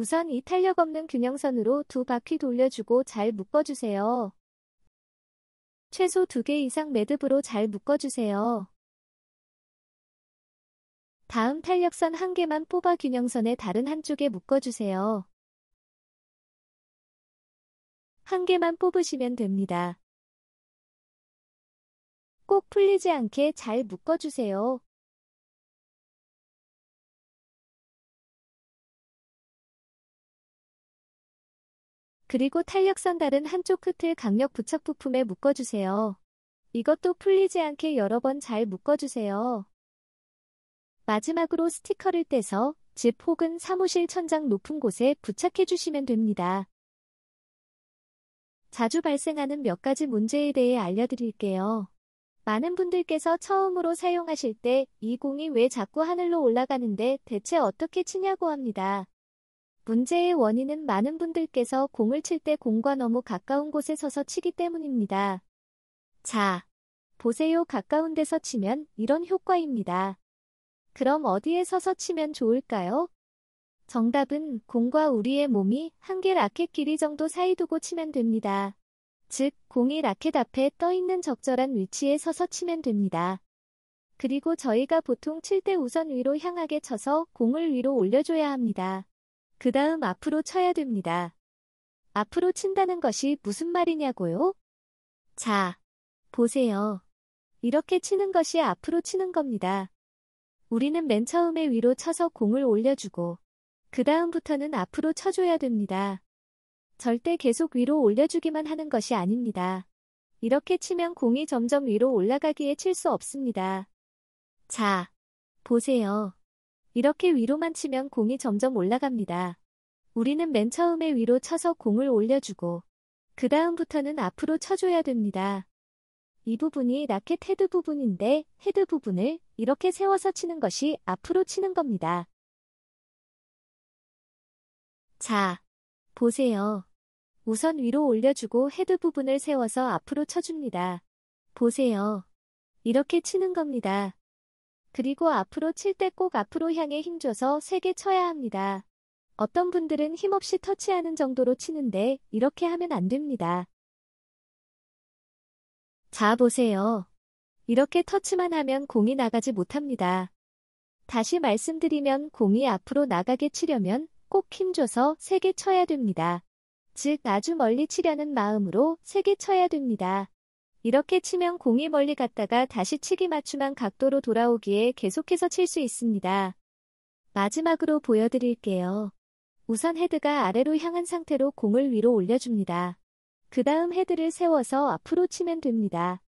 우선 이 탄력 없는 균형선으로 두 바퀴 돌려주고 잘 묶어주세요. 최소 2개 이상 매듭으로 잘 묶어주세요. 다음 탄력선 한 개만 뽑아 균형선의 다른 한쪽에 묶어주세요. 한 개만 뽑으시면 됩니다. 꼭 풀리지 않게 잘 묶어주세요. 그리고 탄력선 다른 한쪽 끝을 강력 부착 부품에 묶어주세요. 이것도 풀리지 않게 여러 번 잘 묶어주세요. 마지막으로 스티커를 떼서 집 혹은 사무실 천장 높은 곳에 부착해 주시면 됩니다. 자주 발생하는 몇 가지 문제에 대해 알려드릴게요. 많은 분들께서 처음으로 사용하실 때 이 공이 왜 자꾸 하늘로 올라가는데 대체 어떻게 치냐고 합니다. 문제의 원인은 많은 분들께서 공을 칠 때 공과 너무 가까운 곳에 서서 치기 때문입니다. 자, 보세요. 가까운 데서 치면 이런 효과입니다. 그럼 어디에 서서 치면 좋을까요? 정답은 공과 우리의 몸이 한 개 라켓 길이 정도 사이 두고 치면 됩니다. 즉, 공이 라켓 앞에 떠 있는 적절한 위치에 서서 치면 됩니다. 그리고 저희가 보통 칠 때 우선 위로 향하게 쳐서 공을 위로 올려줘야 합니다. 그 다음 앞으로 쳐야 됩니다. 앞으로 친다는 것이 무슨 말이냐고요? 자, 보세요. 이렇게 치는 것이 앞으로 치는 겁니다. 우리는 맨 처음에 위로 쳐서 공을 올려주고, 그 다음부터는 앞으로 쳐줘야 됩니다. 절대 계속 위로 올려주기만 하는 것이 아닙니다. 이렇게 치면 공이 점점 위로 올라가기에 칠 수 없습니다. 자, 보세요. 이렇게 위로만 치면 공이 점점 올라갑니다. 우리는 맨 처음에 위로 쳐서 공을 올려주고 그 다음부터는 앞으로 쳐줘야 됩니다. 이 부분이 라켓 헤드 부분인데 헤드 부분을 이렇게 세워서 치는 것이 앞으로 치는 겁니다. 자, 보세요. 우선 위로 올려주고 헤드 부분을 세워서 앞으로 쳐줍니다. 보세요. 이렇게 치는 겁니다. 그리고 앞으로 칠 때 꼭 앞으로 향해 힘줘서 세게 쳐야 합니다. 어떤 분들은 힘없이 터치하는 정도로 치는데 이렇게 하면 안 됩니다. 자 보세요. 이렇게 터치만 하면 공이 나가지 못합니다. 다시 말씀드리면 공이 앞으로 나가게 치려면 꼭 힘줘서 세게 쳐야 됩니다. 즉 아주 멀리 치려는 마음으로 세게 쳐야 됩니다. 이렇게 치면 공이 멀리 갔다가 다시 치기 맞춤한 각도로 돌아오기에 계속해서 칠 수 있습니다. 마지막으로 보여드릴게요. 우선 헤드가 아래로 향한 상태로 공을 위로 올려줍니다. 그 다음 헤드를 세워서 앞으로 치면 됩니다.